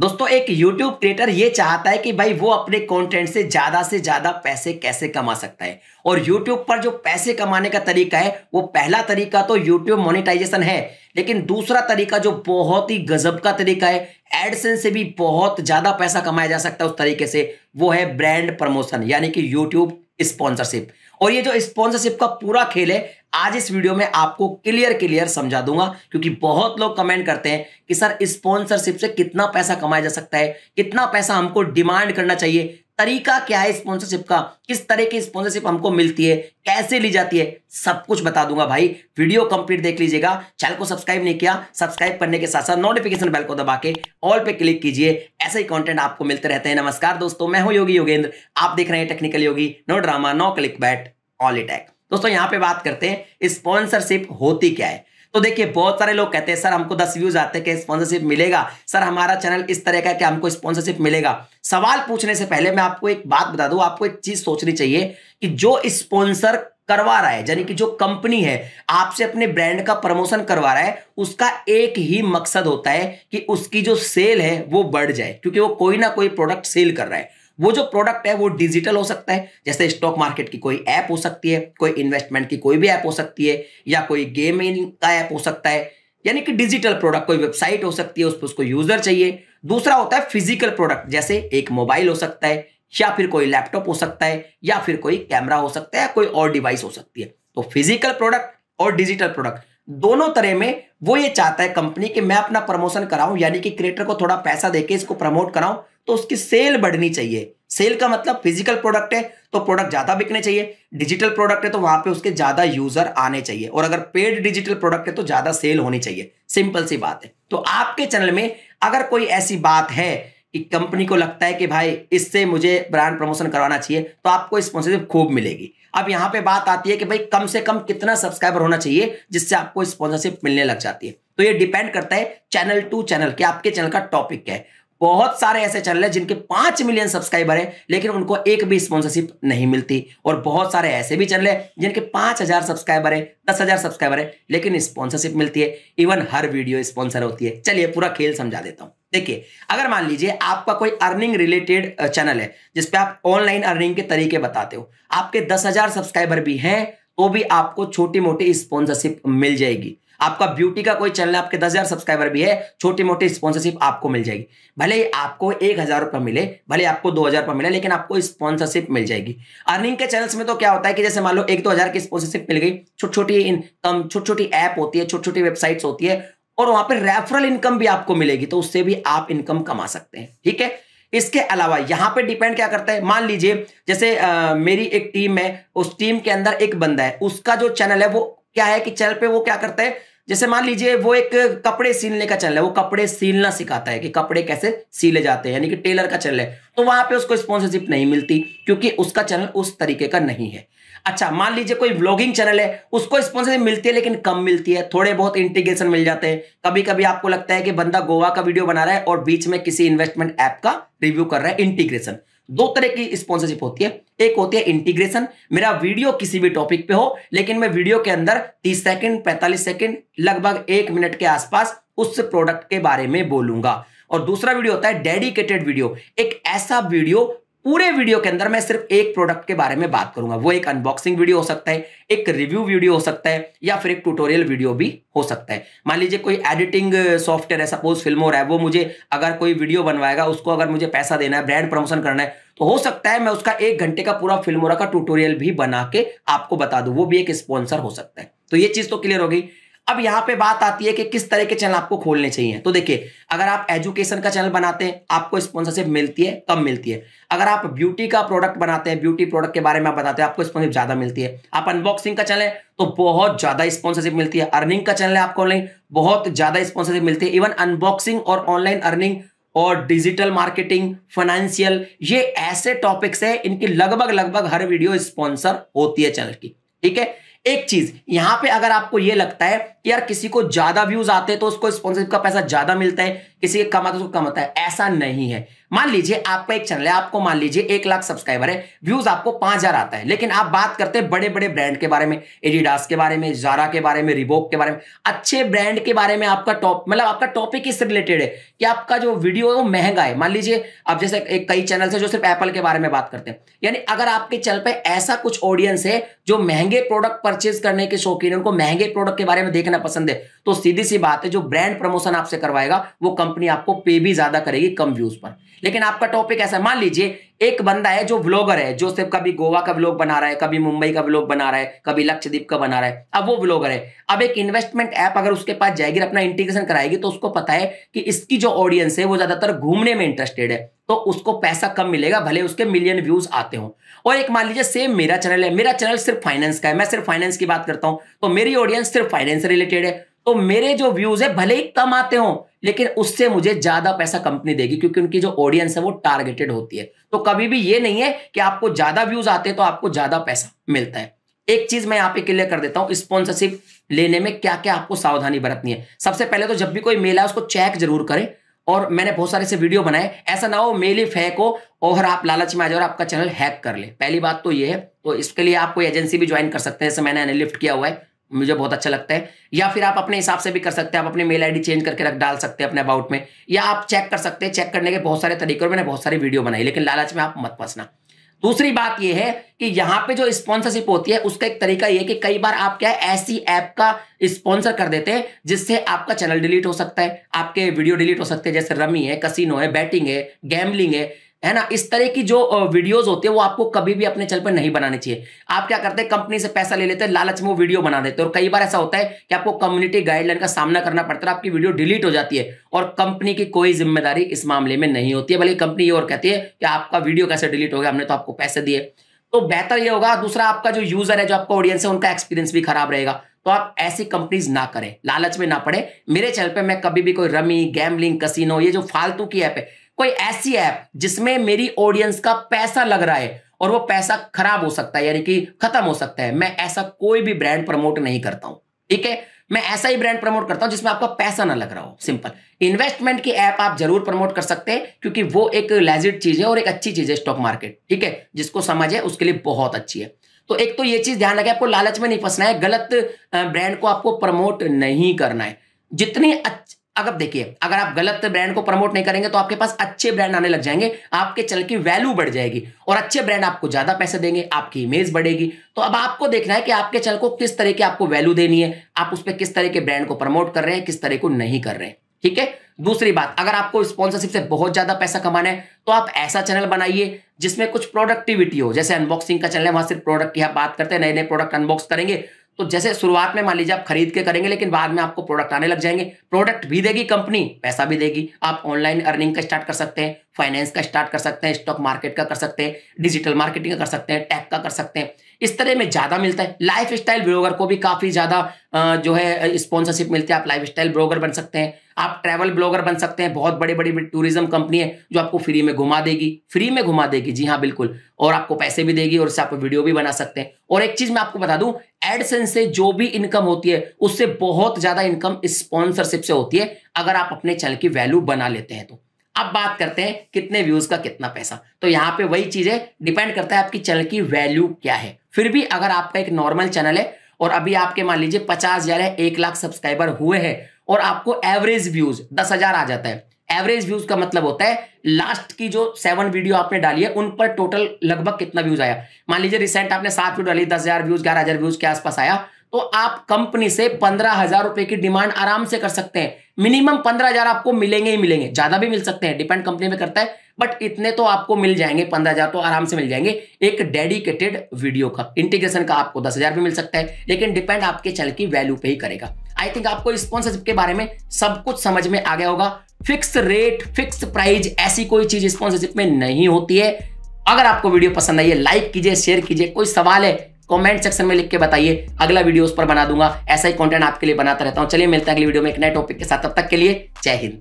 दोस्तों एक YouTube creator ये चाहता है कि भाई वो अपने कंटेंट से ज्यादा से ज्यादा पैसे कैसे कमा सकता है और YouTube पर जो पैसे कमाने का तरीका है वो पहला तरीका तो YouTube मोनेटाइजेशन है लेकिन दूसरा तरीका जो बहुत ही गजब का तरीका है एडसेंस से भी बहुत ज़्यादा पैसा कमाया जा सकता है उस तरीके से वो है ब्रांड प्रमोशन यानी कि यूट्यूब स्पॉन्सरशिप और ये जो स्पॉन्सरशिप का पूरा खेल है आज इस वीडियो में आपको क्लियर क्लियर समझा दूंगा क्योंकि बहुत लोग कमेंट करते हैं कि सर स्पॉन्सरशिप से कितना पैसा कमाया जा सकता है कितना पैसा हमको डिमांड करना चाहिए तरीका क्या है स्पॉन्सरशिप का किस तरह की स्पॉन्सरशिप हमको मिलती है कैसे ली जाती है सब कुछ बता दूंगा भाई वीडियो कंप्लीट देख लीजिएगा चैनल को सब्सक्राइब नहीं किया सब्सक्राइब करने के साथ साथ नोटिफिकेशन बेल को दबा के ऑल पे क्लिक कीजिए ऐसे ही कंटेंट आपको मिलते रहते हैं नमस्कार दोस्तों मैं हूं योगी योगेंद्र आप देख रहे हैं Technical Yogi no drama no clickbait all इटैक दोस्तों यहां पे बात करते हैं स्पॉन्सरशिप होती क्या है तो देखिए बहुत सारे लोग कहते हैं सर हमको दस व्यूज आते हैं कि स्पॉन्सरशिप मिलेगा सर हमारा चैनल इस तरह का कि हमको स्पॉन्सरशिप मिलेगा सवाल पूछने से पहले मैं आपको एक बात बता दूं आपको एक चीज सोचनी चाहिए कि जो स्पॉन्सर करवा रहा है यानी कि जो कंपनी है आपसे अपने ब्रांड का प्रमोशन करवा रहा है उसका एक ही मकसद होता है कि उसकी जो सेल है वो बढ़ जाए क्योंकि वो कोई ना कोई प्रोडक्ट सेल कर रहा है वो जो प्रोडक्ट है वो डिजिटल हो सकता है जैसे स्टॉक मार्केट की कोई ऐप हो सकती है कोई इन्वेस्टमेंट की कोई भी ऐप हो सकती है या कोई गेमिंग का ऐप हो सकता है यानी कि डिजिटल प्रोडक्ट कोई वेबसाइट हो सकती है उस पर उसको यूजर चाहिए दूसरा होता है फिजिकल प्रोडक्ट जैसे एक मोबाइल हो सकता है या फिर कोई लैपटॉप हो सकता है या फिर कोई कैमरा हो सकता है कोई और डिवाइस हो सकती है तो फिजिकल प्रोडक्ट और डिजिटल प्रोडक्ट दोनों तरह में वो ये चाहता है कंपनी कि मैं अपना प्रमोशन कराऊं यानी कि क्रिएटर को थोड़ा पैसा देके इसको प्रमोट कराऊं तो उसकी सेल बढ़नी चाहिए सेल का मतलब फिजिकल प्रोडक्ट है तो प्रोडक्ट ज्यादा बिकने चाहिए डिजिटल प्रोडक्ट है तो वहां पे उसके ज्यादा यूजर आने चाहिए और अगर पेड डिजिटल प्रोडक्ट है तो ज्यादा सेल होनी चाहिए सिंपल सी बात है तो आपके चैनल में अगर कोई ऐसी बात है कि कंपनी को लगता है कि भाई इससे मुझे ब्रांड प्रमोशन करवाना चाहिए तो आपको स्पॉन्सरशिप खूब मिलेगी अब यहां पे बात आती है कि भाई कम से कम कितना सब्सक्राइबर होना चाहिए जिससे आपको स्पॉन्सरशिप मिलने लग जाती है तो ये डिपेंड करता है चैनल टू चैनल कि आपके चैनल का टॉपिक क्या है बहुत सारे ऐसे चैनल हैं जिनके पांच मिलियन सब्सक्राइबर हैं लेकिन उनको एक भी स्पॉन्सरशिप नहीं मिलती और बहुत सारे ऐसे भी चैनल हैं जिनके पांच हजार सब्सक्राइबर हैं दस हजार सब्सक्राइबर हैं लेकिन स्पॉन्सरशिप मिलती है इवन हर वीडियो स्पॉन्सर होती है चलिए पूरा खेल समझा देता हूं देखिए अगर मान लीजिए आपका कोई अर्निंग रिलेटेड चैनल है जिसपे आप ऑनलाइन अर्निंग के तरीके बताते हो आपके दस हजार सब्सक्राइबर भी हैं तो भी आपको छोटी मोटी स्पॉन्सरशिप मिल जाएगी आपका ब्यूटी का कोई चैनल आपके दस हजार सब्सक्राइबर भी है छोटी मोटी स्पॉन्सरशिप आपको मिल जाएगी भले ही आपको एक हजार रुपये मिले भले आपको दो हजार रुपये मिले लेकिन आपको स्पॉन्सरशिप मिल जाएगी अर्निंग के चैनल्स में तो क्या होता है कि जैसे मान लो एक दो हजार की स्पॉन्सरशिप मिल गई छोटी छोटी इनकम छोटी छोटी ऐप होती है छोटी छोटी वेबसाइट्स होती है और वहां पर रेफरल इनकम भी आपको मिलेगी तो उससे भी आप इनकम कमा सकते हैं ठीक है इसके अलावा यहां पे डिपेंड क्या करता है मान लीजिए जैसे आ, मेरी एक टीम है उस टीम के अंदर एक बंदा है उसका जो चैनल है वो क्या है कि चैनल पे वो क्या करता है जैसे मान लीजिए वो एक कपड़े सीलने का चैनल है वो कपड़े सीलना सिखाता है कि कपड़े कैसे सीले जाते हैं यानी कि टेलर का चैनल है तो वहां पे उसको स्पॉन्सरशिप नहीं मिलती क्योंकि उसका चैनल उस तरीके का नहीं है अच्छा मान लीजिए कोई व्लॉगिंग चैनल है उसको स्पॉन्सरशिप मिलती है लेकिन कम मिलती है थोड़े बहुत इंटीग्रेशन मिल जाते हैं कभी कभी आपको लगता है कि बंदा गोवा का वीडियो बना रहा है और बीच में किसी इन्वेस्टमेंट ऐप का रिव्यू कर रहा है इंटीग्रेशन दो तरह की स्पॉन्सरशिप होती है एक होती है इंटीग्रेशन मेरा वीडियो किसी भी टॉपिक पे हो लेकिन मैं वीडियो के अंदर 30 सेकंड 45 सेकंड लगभग एक मिनट के आसपास उस प्रोडक्ट के बारे में बोलूंगा और दूसरा वीडियो होता है डेडिकेटेड वीडियो एक ऐसा वीडियो पूरे वीडियो के अंदर मैं सिर्फ एक प्रोडक्ट के बारे में बात करूंगा वो एक अनबॉक्सिंग वीडियो हो सकता है एक रिव्यू वीडियो हो सकता है या फिर एक ट्यूटोरियल वीडियो भी हो सकता है मान लीजिए कोई एडिटिंग सॉफ्टवेयर है सपोज फिल्म हो रहा है वो मुझे अगर कोई वीडियो बनवाएगा उसको अगर मुझे पैसा देना है ब्रांड प्रमोशन करना है तो हो सकता है मैं उसका एक घंटे का पूरा फिल्मोरा का ट्यूटोरियल भी बना के आपको बता दू वो भी एक स्पॉन्सर हो सकता है तो ये चीज तो क्लियर हो गई अब यहां पे बात आती है कि किस तरह के चैनल आपको खोलने चाहिए तो देखिए अगर आप एजुकेशन का चैनल बनाते हैं आपको स्पॉन्सरशिप मिलती है कम मिलती है अगर आप ब्यूटी का प्रोडक्ट बनाते हैं ब्यूटी प्रोडक्ट के बारे में आप बताते हैं आपको स्पॉन्सरशिप ज्यादा मिलती है आप अनबॉक्सिंग का चैनल है तो बहुत ज्यादा स्पॉन्सरशिप मिलती है अर्निंग का चैनल है आपको ऑनलाइन बहुत ज्यादा स्पॉन्सरशिप मिलती है इवन अनबॉक्सिंग और ऑनलाइन अर्निंग और डिजिटल मार्केटिंग फाइनेंशियल ये ऐसे टॉपिक्स है इनकी लगभग लगभग हर वीडियो स्पॉन्सर होती है चैनल की ठीक है एक चीज यहां पे अगर आपको ये लगता है कि यार किसी को ज्यादा व्यूज आते हैं तो उसको स्पॉन्सरशिप का पैसा ज्यादा मिलता है किसी के कम आता है तो उसको कम आता है ऐसा नहीं है मान लीजिए आपका एक चैनल है आपको मान लीजिए एक लाख सब्सक्राइबर है व्यूज आपको पांच हजार आता है लेकिन आप बात करते हैं बड़े बड़े ब्रांड के बारे में एडिडास के बारे में जारा के बारे में रिबोक के बारे में अच्छे ब्रांड के बारे में आपका टॉप मतलब आपका टॉपिक इससे रिलेटेड है कि आपका जो वीडियो है वो महंगा है मान लीजिए आप जैसे एक कई चैनल है जो सिर्फ एप्पल के बारे में बात करते हैं यानी अगर आपके चैनल पर ऐसा कुछ ऑडियंस है जो महंगे प्रोडक्ट परचेज करने के शौकीन है उनको महंगे प्रोडक्ट के बारे में देखना पसंद है तो सीधी सी बात है जो ब्रांड प्रमोशन आपसे करवाएगा वो कंपनी आपको पे भी ज्यादा करेगी कम व्यूज पर लेकिन आपका टॉपिक ऐसा मान लीजिए एक बंदा है जो ब्लॉगर है जो सिर्फ कभी गोवा का ब्लॉग बना रहा है कभी मुंबई का ब्लॉग बना रहा है कभी लक्षद्वीप का बना रहा है अब वो ब्लॉगर है अब एक इन्वेस्टमेंट ऐप अगर उसके पास जाएगी अपना इंटीग्रेशन कराएगी तो उसको पता है कि इसकी जो ऑडियंस है वो ज्यादातर घूमने में इंटरेस्टेड है तो उसको पैसा कम मिलेगा भले उसके मिलियन व्यूज आते हो और एक मान लीजिए सेम मेरा चैनल है मेरा चैनल सिर्फ फाइनेंस का है मैं सिर्फ फाइनेंस की बात करता हूं तो मेरी ऑडियंस सिर्फ फाइनेंस रिलेटेड है तो मेरे जो व्यूज है भले ही कम आते हो लेकिन उससे मुझे ज्यादा पैसा कंपनी देगी क्योंकि उनकी जो ऑडियंस है वो टारगेटेड होती है तो कभी भी ये नहीं है कि आपको ज्यादा व्यूज आते हैं तो आपको ज्यादा पैसा मिलता है एक चीज मैं यहाँ पे क्लियर कर देता हूँ स्पॉन्सरशिप लेने में क्या क्या आपको सावधानी बरतनी है सबसे पहले तो जब भी कोई मेल है उसको चेक जरूर करें और मैंने बहुत सारे से वीडियो बनाए ऐसा ना हो मेल ही फेंक हो और आप लालच में आ जाओ और आपका चैनल हैक कर ले पहली बात तो ये है तो इसके लिए आप कोई एजेंसी भी ज्वाइन कर सकते हैं जैसे मैंने लिफ्ट किया हुआ है मुझे बहुत अच्छा लगता है या फिर आप अपने हिसाब से भी कर सकते हैं आप अपनी मेल आईडी चेंज करके रख डाल सकते हैं अपने अबाउट में या आप चेक कर सकते हैं चेक करने के बहुत सारे तरीके और मैंने बहुत सारी वीडियो बनाई लेकिन लालच में आप मत फंसना दूसरी बात यह है कि यहां पे जो स्पॉन्सरशिप होती है उसका एक तरीका यह है कि कई बार आप क्या है ऐसी ऐप का स्पॉन्सर कर देते हैं जिससे आपका चैनल डिलीट हो सकता है आपके वीडियो डिलीट हो सकते हैं जैसे रमी है कसिनो है बैटिंग है गैमलिंग है है ना इस तरह की जो वीडियोस होती है वो आपको कभी भी अपने चल पर नहीं बनानी चाहिए आप क्या करते हैं कंपनी से पैसा ले लेते हैं लालच में वो वीडियो बना देते हैं और कई बार ऐसा होता है कि आपको कम्युनिटी गाइडलाइन का सामना करना पड़ता है आपकी वीडियो डिलीट हो जाती है और कंपनी की कोई जिम्मेदारी इस मामले में नहीं होती है बल्कि कंपनी ये और कहती है कि आपका वीडियो कैसे डिलीट हो गया हमने तो आपको पैसे दिए तो बेहतर ये होगा दूसरा आपका जो यूजर है जो आपका ऑडियंस है उनका एक्सपीरियंस भी खराब रहेगा तो आप ऐसी कंपनीज ना करें लालच में ना पड़े मेरे चैनल पे मैं कभी भी कोई रमी गैमलिंग कसिनो ये जो फालतू की ऐप है कोई ऐसी ऐप जिसमें मेरी ऑडियंस का पैसा लग रहा है और वो पैसा खराब हो सकता है यानी कि खत्म हो सकता है मैं ऐसा कोई भी ब्रांड प्रमोट नहीं करता हूं ठीक है मैं ऐसा ही ब्रांड प्रमोट करता हूं जिसमें आपका पैसा ना लग रहा हो सिंपल इन्वेस्टमेंट की ऐप आप जरूर प्रमोट कर सकते हैं क्योंकि वो एक लेजिड चीज है और एक अच्छी चीज है स्टॉक मार्केट ठीक है जिसको समझ है उसके लिए बहुत अच्छी है तो एक तो ये चीज ध्यान रखें आपको लालच में नहीं फंसना है गलत ब्रांड को आपको प्रमोट नहीं करना है जितनी अगर देखिए अगर आप गलत ब्रांड को प्रमोट नहीं करेंगे तो आपके पास अच्छे ब्रांड आने लग जाएंगे आपके चल की वैल्यू बढ़ जाएगी और अच्छे ब्रांड आपको ज्यादा पैसे देंगे आपकी इमेज बढ़ेगी तो अब आपको देखना है कि आपके चल को किस तरह की आपको वैल्यू देनी है आप उस पर किस तरह के ब्रांड को प्रमोट कर रहे हैं किस तरह को नहीं कर रहे हैं ठीक है दूसरी बात अगर आपको स्पॉन्सरशिप से बहुत ज्यादा पैसा कमाना है तो आप ऐसा चैनल बनाइए जिसमें कुछ प्रोडक्टिविटी हो जैसे अनबॉक्सिंग का चैनल है वहां सिर्फ प्रोडक्ट की आप बात करते हैं नए नए प्रोडक्ट अनबॉक्स करेंगे तो जैसे शुरुआत में मान लीजिए आप खरीद के करेंगे लेकिन बाद में आपको प्रोडक्ट आने लग जाएंगे प्रोडक्ट भी देगी कंपनी पैसा भी देगी आप ऑनलाइन अर्निंग का स्टार्ट कर सकते हैं फाइनेंस का स्टार्ट कर सकते हैं स्टॉक मार्केट का कर सकते हैं डिजिटल मार्केटिंग का कर सकते हैं टैक का कर सकते हैं इस तरह में ज़्यादा मिलता है लाइफ स्टाइल ब्लॉगर को भी काफ़ी ज़्यादा जो है स्पॉन्सरशिप मिलती है आप लाइफ स्टाइल ब्लॉगर बन सकते हैं आप ट्रैवल ब्लॉगर बन सकते हैं बहुत बड़ी बड़ी टूरिज्म कंपनी है जो आपको फ्री में घुमा देगी फ्री में घुमा देगी जी हाँ बिल्कुल और आपको पैसे भी देगी और उससे आप वीडियो भी बना सकते हैं और एक चीज़ मैं आपको बता दूं एडसेंस से जो भी इनकम होती है उससे बहुत ज़्यादा इनकम स्पॉन्सरशिप से होती है अगर आप अपने चैनल की वैल्यू बना लेते हैं तो अब बात करते हैं कितने व्यूज का कितना पैसा तो यहाँ पे वही है डिपेंड करता है आपकी चैनल की वैल्यू क्या है फिर भी अगर आपका एक नॉर्मल चैनल है और अभी आपके मान लीजिए पचास हजार है एक लाख सब्सक्राइबर हुए हैं और आपको एवरेज व्यूज दस हजार आ जाता है एवरेज व्यूज का मतलब होता है लास्ट की जो सेवन वीडियो आपने डाली है उन पर टोटल लगभग कितना व्यूज आया मान लीजिए रिसेंट आपने सात वीडियो डाली दस हजार व्यूज ग्यारह हजार व्यूज के आसपास आया तो आप कंपनी से पंद्रह हजार रुपए की डिमांड आराम से कर सकते हैं मिनिमम पंद्रह हजार आपको मिलेंगे ही मिलेंगे ज्यादा भी मिल सकते हैं डिपेंड कंपनी में करता है बट इतने तो आपको मिल जाएंगे पंद्रह हजार तो आराम से मिल जाएंगे एक डेडिकेटेड वीडियो का इंटीग्रेशन का आपको दस हजार भी मिल सकता है लेकिन डिपेंड आपके चैनल की वैल्यू पे ही करेगा आई थिंक आपको स्पॉन्सरशिप के बारे में सब कुछ समझ में आ गया होगा फिक्स रेट फिक्स प्राइस ऐसी कोई चीज स्पॉन्सरशिप में नहीं होती है अगर आपको वीडियो पसंद आई है लाइक कीजिए शेयर कीजिए कोई सवाल है कमेंट सेक्शन में लिख के बताइए अगला वीडियो उस पर बना दूंगा ऐसा ही कंटेंट आपके लिए बनाता रहता हूं चलिए मिलते हैं अगली वीडियो में एक नए टॉपिक के साथ तब तक के लिए जय हिंद